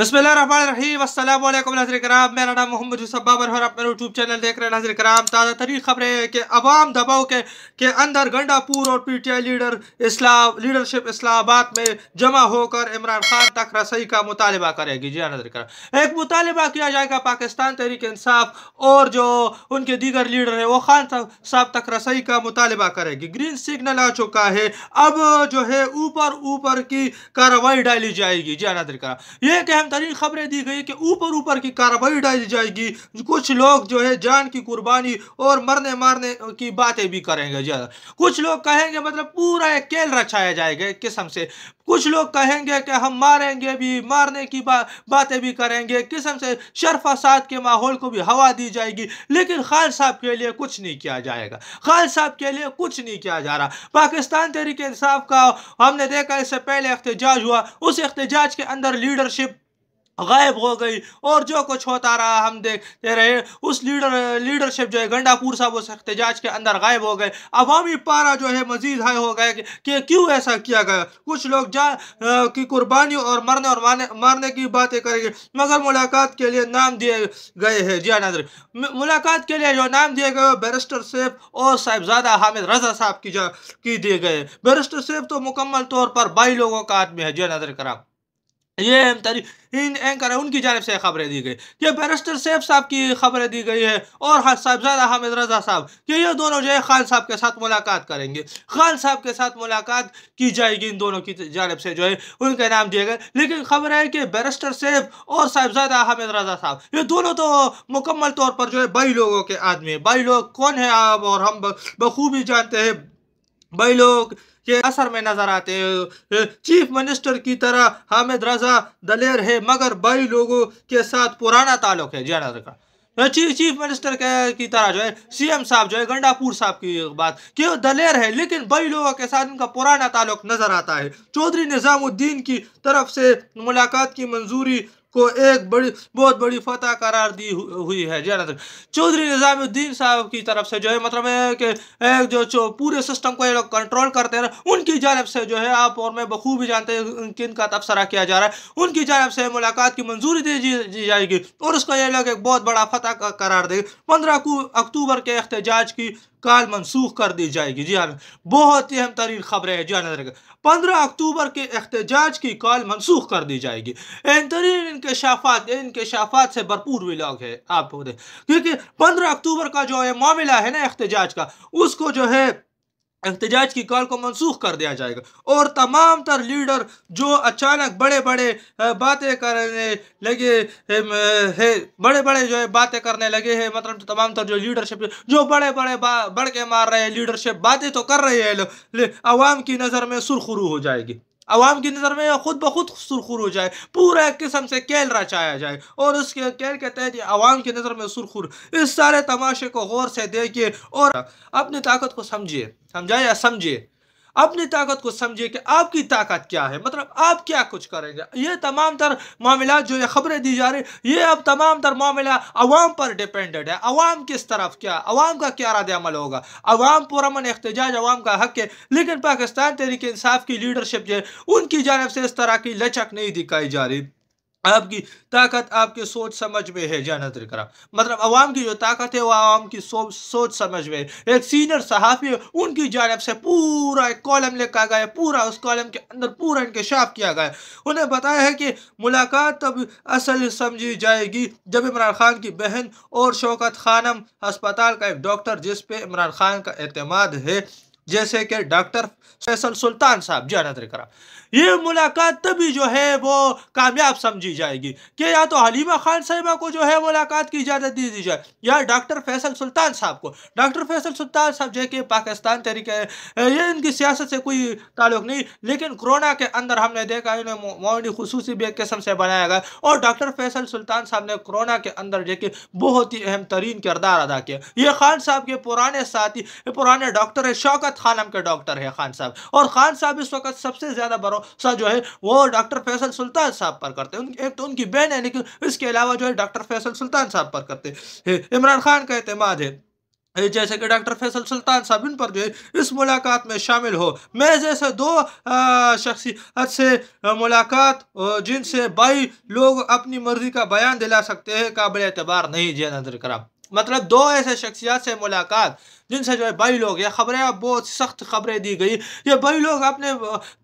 बसमिलकुम नाजर कराम मेरा नाम मोहम्मद यूसफ बाबर और आप मेरा यूट्यूब चैनल देख रहे हैं नाजर कराम ताज़ा तरीन खबरें हैं कि अवाम दबाव के के अंदर गंडापुर और पी टी आई लीडर इस्लाम लीडरशिप इस्लामाबाद में जमा होकर इमरान खान तक रसई का मुतालबा करेगी जी हाँ नजर कराम एक मुतालबा किया जाएगा पाकिस्तान तहरीक इंसाफ और जो उनके दीगर लीडर हैं वो खान साहब तक रसई का मुतालबा करेगी ग्रीन सिग्नल आ चुका है अब जो है ऊपर ऊपर की कार्रवाई डाली जाएगी जी हाँ नजर कराम ये कि हम तरीन खबरें दी गई कि ऊपर ऊपर की कार्रवाई डाली जाएगी कुछ लोग जो है जान की कुर्बानी और मरने मारने की बातें भी करेंगे ज़्यादा कुछ लोग कहेंगे मतलब पूरा एक केल रचाया जाएगा एक किस्म से कुछ लोग कहेंगे कि हम मारेंगे भी मारने की बा, बातें भी करेंगे किस्म से शर्फ असाद के माहौल को भी हवा दी जाएगी लेकिन खाल साहब के लिए कुछ नहीं किया जाएगा खाल साहब के लिए कुछ नहीं किया जा रहा पाकिस्तान तरीके इंसाफ का हमने देखा इससे पहले एहतजाज हुआ उस एहतजाज के अंदर लीडरशिप गायब हो गई और जो कुछ होता रहा हम देखते रहे उस लीडर लीडरशिप जो है गंडापुर साहब उस एहतजाज के अंदर गायब हो गए अवामी पारा जो है मजीद हाई हो गया कि क्यों ऐसा किया गया कुछ लोग जान की कुर्बानी और मरने और मारने मारने की बातें करेंगे मगर मुलाकात के लिए नाम दिए गए हैं जिया हाँ, नज़र मुलाकात के लिए जो नाम दिए गए बैरिस्टर सेफ और साहिबजादा हामिद रजा साहब की जा की दिए गए बैरिस्टर सेफ तो मुकम्मल तौर पर बाई लोगों का आदमी है जिया हाँ, नज़र कराम ये अहम इन एंकर है उनकी जानब से खबरें दी गई कि बैरिस्टर सैफ साहब की खबरें दी गई है और साहबजादा हामिद रजा साहब कि ये दोनों जो है खान साहब के साथ मुलाकात करेंगे खान साहब के साथ मुलाकात की जाएगी इन दोनों की जानब से जो है उनके नाम दिए गए लेकिन खबर है कि बैरिस्टर सैफ और साहबजादा हामिद रजा साहब ये दोनों तो मुकम्मल तौर पर जो है बाई लोगों के आदमी बई बाई लोग कौन है आप और हम बखूबी जानते हैं भाई लोग ये असर में नजर आते हैं चीफ मिनिस्टर की तरह हामिद रजा दलेर है मगर भाई लोगों के साथ पुराना ताल्लुक है जनर का चीफ चीफ मिनिस्टर के की तरह जो है सीएम साहब जो है गंडापुर साहब की बात कि वो दलेर है लेकिन बड़ी लोगों के साथ उनका पुराना ताल्लुक नजर आता है चौधरी निज़ामुद्दीन की तरफ से मुलाकात की मंजूरी को एक बड़ी बहुत बड़ी फतह करार दी हुई है जैन चौधरी निज़ामुद्दीन साहब की तरफ से जो है मतलब है कि एक जो, जो पूरे सिस्टम को ये लोग कंट्रोल करते हैं उनकी जानब से जो है आप और मैं बखूबी जानते हैं कि इनका तबसरा किया जा रहा है उनकी जानब से मुलाकात की मंजूरी दे दी जाएगी और उसको ये लोग एक बहुत बड़ा फतह करार देगी पंद्रह अक्टूबर के एहतजाज की काल मनसूख कर दी जाएगी जी हाँ बहुत ही अहम तरीन खबर है जी हाँ नजर पंद्रह अक्टूबर के एहतजाज की कॉल मनसूख कर दी जाएगी इन तरीन इनकशाफात इनकशाफात से भरपूर विलॉग है आपको क्योंकि पंद्रह अक्टूबर का जो है मामला है ना एहतजाज का उसको जो है एहतजाज की कॉल को मनसूख कर दिया जाएगा और तमाम तर लीडर जो अचानक बड़े बड़े बातें करने लगे है बड़े बड़े जो है बातें करने लगे हैं मतलब तो तमाम तर जो लीडरशिप जो बड़े बड़े बढ़ के मार रहे हैं लीडरशिप बातें तो कर रहे हैं लोग अवाम की नज़र में सुरखुरू हो जाएगी आवाम की नज़र में खुद ब खुद सुरखुर हो जाए पूरा एक किस्म से कैल रचाया जाए और उसके कैल के तहत आवाम की नज़र में सुरखुर इस सारे तमाशे को गौर से देखिए और अपनी ताकत को समझिए समझाए या समझिए अपनी ताकत को समझिए कि आपकी ताकत क्या है मतलब आप क्या कुछ करेंगे ये तमाम तर मामला जो ये खबरें दी जा रही ये अब तमाम तर मामला अवाम पर डिपेंडेड है अवाम किस तरफ क्या अवाम का क्या रद्द अमल होगा अवाम पुरमन एहतजाज अवाम का हक है लेकिन पाकिस्तान तहरीक इंसाफ की लीडरशिप जो है उनकी जानब से इस तरह की लचक नहीं दिखाई जा रही आपकी ताकत आपके सोच समझ में है जानत करा मतलब अवाम की जो ताकत है वो आवाम की सो, सोच समझ में है एक सीनियर सहाफ़ी उनकी जानब से पूरा एक कॉलम लिखा गया है पूरा उस कॉलम के अंदर पूरा इंकशाफ किया गया है उन्हें बताया है कि मुलाकात तब असल समझी जाएगी जब इमरान खान की बहन और शौकत खानम अस्पताल का एक डॉक्टर जिसपे इमरान खान का अतमाद है जैसे कि डॉक्टर फैसल सुल्तान साहब जानत करा ये मुलाकात तभी जो है वो कामयाब समझी जाएगी कि या तो हलीमा खान साहिबा को जो है मुलाकात की इजाज़त दी दी जाए या डॉक्टर फैसल सुल्तान साहब को डॉक्टर फैसल सुल्तान साहब जो कि पाकिस्तान तरीके ये इनकी सियासत से कोई ताल्लुक नहीं लेकिन कोरोना के अंदर हमने देखा इन्हें मौनी खसूसी भी एक किस्म से बनाया गया और डॉक्टर फैसल सुल्तान साहब ने कोरोना के अंदर जो कि बहुत ही अहम तरीन किरदार अदा किया ये खान साहब के पुराने साथी पुराने डॉक्टर शौकत वक्त खानम के डॉक्टर है खान साहब और खान साहब इस वक्त सबसे ज़्यादा भरोसा जो है वो डॉक्टर फैसल सुल्तान साहब पर करते हैं एक तो उनकी बहन है लेकिन इसके अलावा जो है डॉक्टर फैसल सुल्तान साहब पर करते हैं इमरान खान का अहतमाद है जैसे कि डॉक्टर फैसल सुल्तान साहब इन पर जो है इस मुलाकात में शामिल हो मैं जैसे दो शख्सियत से मुलाकात जिनसे भाई लोग अपनी मर्जी का बयान दिला सकते हैं काबिल एतबार नहीं जय नजर कराम मतलब दो ऐसे शख्सियत से मुलाकात जिनसे जो है भाई लोग यह खबरें बहुत सख्त खबरें दी गई ये भाई लोग अपने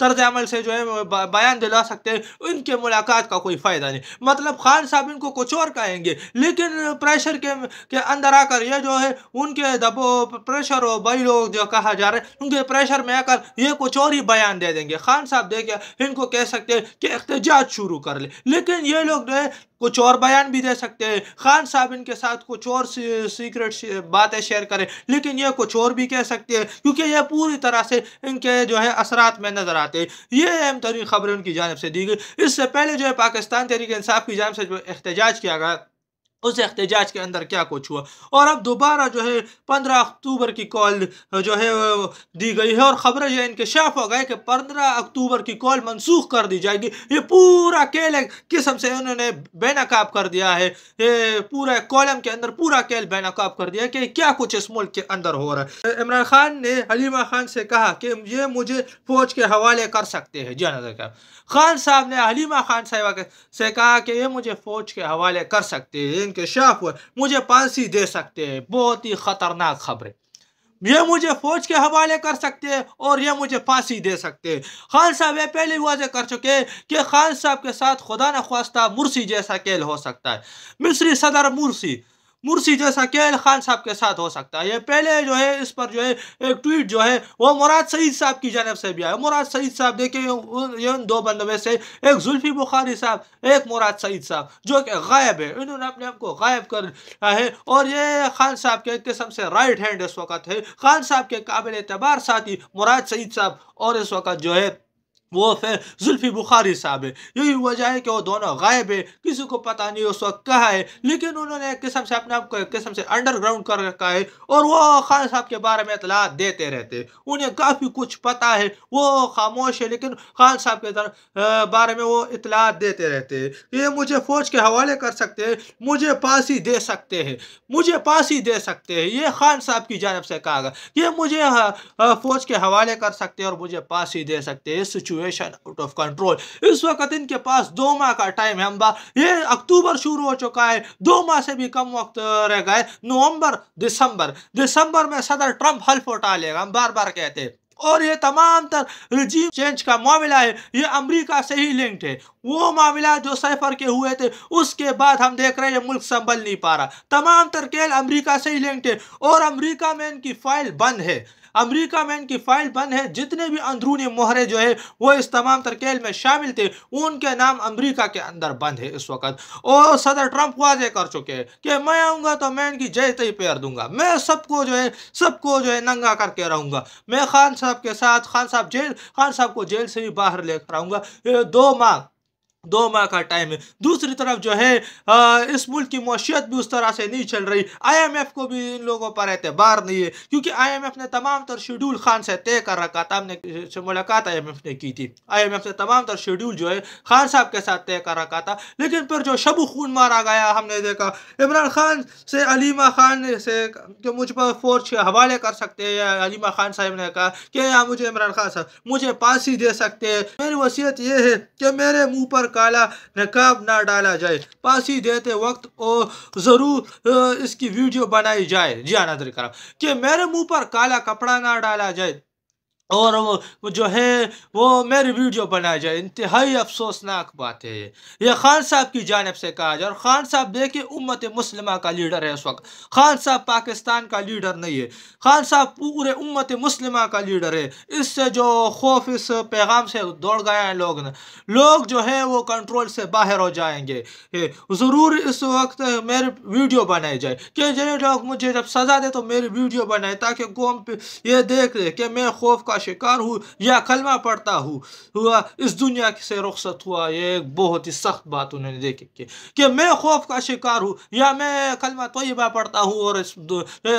तर्ज अमल से जो है बयान दिला सकते हैं उनके मुलाकात का कोई फ़ायदा नहीं मतलब खान साहब इनको कुछ और कहेंगे लेकिन प्रेशर के के अंदर आकर ये जो है उनके दबो प्रेशर हो भाई लोग जो कहा जा रहे हैं उनके प्रेशर में आकर ये कुछ और ही बयान दे देंगे खान साहब देखे इनको कह सकते हैं कि एहतजाज शुरू कर ले लेकिन ये लोग जो है कुछ और बयान भी दे सकते हैं खान साहब इनके साथ कुछ और सीक्रेट बातें शेयर करें लेकिन लेकिन यह कुछ और भी कह सकते हैं क्योंकि यह पूरी तरह से इनके जो है असरात में नजर आते हैं ये अहम तरीन खबरें उनकी जानब से दी गई इससे पहले जो है पाकिस्तान तहरीक इंसाफ की जानब से जो एहतजाज किया गया उस एहतजाज के अंदर क्या कुछ हुआ और अब दोबारा जो है पंद्रह अक्टूबर की कॉल जो है दी गई है और खबरें यह इंकशाफ हो गए कि पंद्रह अक्टूबर की कॉल मनसूख कर दी जाएगी ये पूरा केल किस्म से उन्होंने बेनकाब कर दिया है ये पूरा कॉलम के अंदर पूरा केल बेनकाब कर दिया कि क्या कुछ इस मुल्क के अंदर हो रहा है इमरान खान ने हलीमा खान से कहा कि ये मुझे फौज के हवाले कर सकते हैं जी हाँ, नजर का खान साहब ने हलीमा खान साहबा से कहा कि ये मुझे फौज के हवाले कर सकते हैं इंकशाफ हुए मुझे फांसी दे सकते हैं बहुत ही ख़तरनाक खबरें ये मुझे फौज के हवाले कर सकते हैं और ये मुझे फांसी दे सकते हैं खान साहब ये पहले वाजह कर चुके हैं कि खान साहब के साथ खुदा न खास्ता मुर्सी जैसा केल हो सकता है मिस्री सदर मुर्सी मुर्सी जैसा केएल खान साहब के साथ हो सकता है ये पहले जो है इस पर जो है एक ट्वीट जो है वो मुराद सईद साहब की जानब से भी आया मुराद सईद साहब देखे ये उन दो बंदों में से एक जुल्फी बुखारी साहब एक मुराद सईद साहब जो कि गायब है इन्होंने अपने आप को गायब कर लिया है और ये खान साहब के किस्म से राइट हैंड इस वक्त है खान साहब के काबिल एतबार साथी मुराद सईद साहब और इस वक्त जो है वो फिर जुल्फी बुखारी साहब है यही वजह है कि वो दोनों गायब है किसी को पता नहीं उस वक्त कहा है लेकिन उन्होंने एक किस्म से अपने आप को एक किस्म से अंडरग्राउंड कर रखा है और वो खान साहब के बारे में इतला देते रहते उन्हें काफ़ी कुछ पता है वो खामोश है लेकिन खान साहब के बारे में वो इतला देते रहते हैं ये मुझे फ़ौज के हवाले कर सकते हैं मुझे पास ही दे सकते हैं मुझे पास ही दे सकते हैं ये खान साहब की जानब से कहा गया ये मुझे फ़ौज के हवाले कर सकते हैं और मुझे पास ही दे सकते हैं situation situation out of control इस वक्त इनके पास दो माह का टाइम है अम्बा ये अक्टूबर शुरू हो चुका है दो माह से भी कम वक्त रह गए नवंबर दिसंबर दिसंबर में सदर ट्रंप हल्फ उठा लेगा हम बार बार कहते हैं और ये तमाम तर रिजीम चेंज का मामला है ये अमेरिका से ही लिंक्ड है वो मामला जो सैफर के हुए थे उसके बाद हम देख रहे हैं मुल्क संभल नहीं पा रहा तमाम तर केल अमेरिका से ही लिंक्ड है और अमेरिका में इनकी फाइल बंद है अमरीका में इनकी फाइल बंद है जितने भी अंदरूनी मोहरे जो है वो इस तमाम तरकेल में शामिल थे उनके नाम अमरीका के अंदर बंद है इस वक्त और सदर ट्रंप वाजे कर चुके हैं कि मैं आऊँगा तो मैं इनकी जय तय पैर दूंगा मैं सबको जो है सबको जो है नंगा करके रहूँगा मैं खान साहब के साथ खान साहब जेल खान साहब को जेल से भी बाहर लेकर आऊँगा दो माह दो माह का टाइम है दूसरी तरफ जो है आ, इस मुल्क की मशियत भी उस तरह से नहीं चल रही आईएमएफ को भी इन लोगों पर एतबार नहीं है क्योंकि आईएमएफ ने तमाम तर शेड्यूल खान से तय कर रखा था हमने से मुलाकात आईएमएफ ने की थी आईएमएफ ने तमाम तर शेड्यूल जो है खान साहब के साथ तय कर रखा था लेकिन फिर जो शब खून मारा गया हमने देखा इमरान खान से अलीमा खान से कि मुझ पर फोर्स के हवाले कर सकते हैं अलीमा खान साहब ने कहा कि यहाँ मुझे इमरान खान साहब मुझे पास दे सकते हैं मेरी वसीयत यह है कि मेरे मुँह पर काला नकाब ना डाला जाए पासी देते वक्त और ज़रूर इसकी वीडियो बनाई जाए जी आना हाँ, कि मेरे मुंह पर काला कपड़ा ना डाला जाए और वो जो है वो मेरी वीडियो बनाया जाए इंतहाई अफसोसनाक बात है ये खान साहब की जानब से कहा जाए और खान साहब देखिए उम्मत मुस्लिमा का लीडर है उस वक्त खान साहब पाकिस्तान का लीडर नहीं है खान साहब पूरे उम्मत मुस्लिमा का लीडर है इससे जो खौफ इस पैगाम से दौड़ गए हैं लोग ने लोग जो है वो कंट्रोल से बाहर हो जाएंगे ज़रूर इस वक्त मेरी वीडियो बनाई जाए कि जो लोग मुझे जब सज़ा दे तो मेरी वीडियो बनाए ताकि कौम ये देख ले कि मैं खौफ का का शिकार हूँ या कलमा पढ़ता हूँ हुआ इस दुनिया से रुखसत हुआ ये एक बहुत ही सख्त बात उन्होंने देखी कि, कि मैं खौफ का शिकार हूँ या मैं कलमा तोयबा पढ़ता हूँ और इस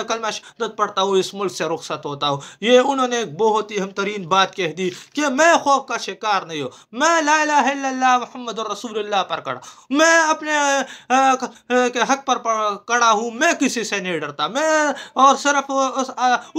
कलमा शदत पढ़ता हूँ इस मुल्क से रुखसत होता हूँ ये उन्होंने एक बहुत ही हम तरीन बात कह दी कि मैं खौफ का शिकार नहीं हूँ मैं ला मोहम्मद रसूल पर कड़ा मैं अपने हक पर, कड़ा हूँ मैं किसी से नहीं डरता मैं और सिर्फ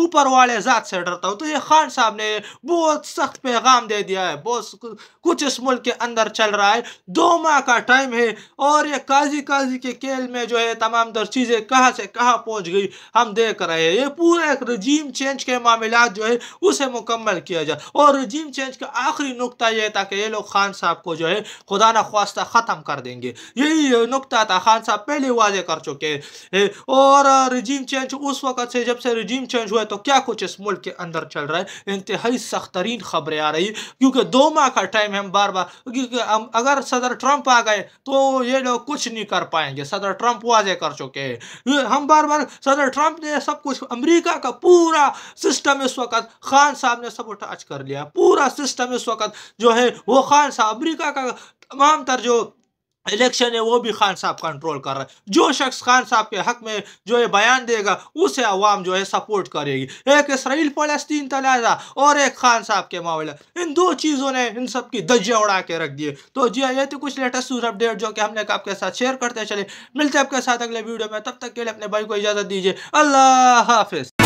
ऊपर वाले ज़ात से डरता हूँ तो ये खान साहब साहब ने बहुत सख्त पैगाम दे दिया है बहुत कुछ इस मुल्क के अंदर चल रहा है दो माह का टाइम है और ये काजी काजी के केल में जो है तमाम दर चीज़ें कहाँ से कहाँ पहुँच गई हम देख रहे हैं ये पूरा एक रजीम चेंज के मामला जो है उसे मुकम्मल किया जाए और रजीम चेंज का आखिरी नुकता यह था कि ये लोग खान साहब को जो है खुदा न खास्ता ख़त्म कर देंगे यही नुकता था खान साहब पहले वाजे कर चुके हैं और रजीम चेंज उस वक्त से जब से रजीम चेंज हुआ तो क्या कुछ इस मुल्क के अंदर चल रहा है इंतहाई सख्त तरीन खबरें आ रही क्योंकि दो माह का टाइम है बार बार क्योंकि अगर सदर ट्रंप आ गए तो ये लोग कुछ नहीं कर पाएंगे सदर ट्रंप वाजे कर चुके हैं हम बार बार सदर ट्रंप ने सब कुछ अमेरिका का पूरा सिस्टम इस वक्त खान साहब ने सब टच कर लिया पूरा सिस्टम इस वक्त जो है वो खान साहब अमरीका का तमाम तर जो इलेक्शन है वो भी खान साहब कंट्रोल कर रहा है जो शख्स खान साहब के हक में जो है बयान देगा उसे अवाम जो है सपोर्ट करेगी एक इसराइल फलस्तीन तनाज़ा और एक खान साहब के मामला इन दो चीज़ों ने इन सब की दज्जा उड़ा के रख दिए तो जी हाँ, ये तो कुछ लेटेस्ट न्यूज़ अपडेट जो कि हमने आपके साथ शेयर करते चले मिलते आपके साथ अगले वीडियो में तब तक के लिए अपने भाई को इजाज़त दीजिए अल्लाह हाफिज़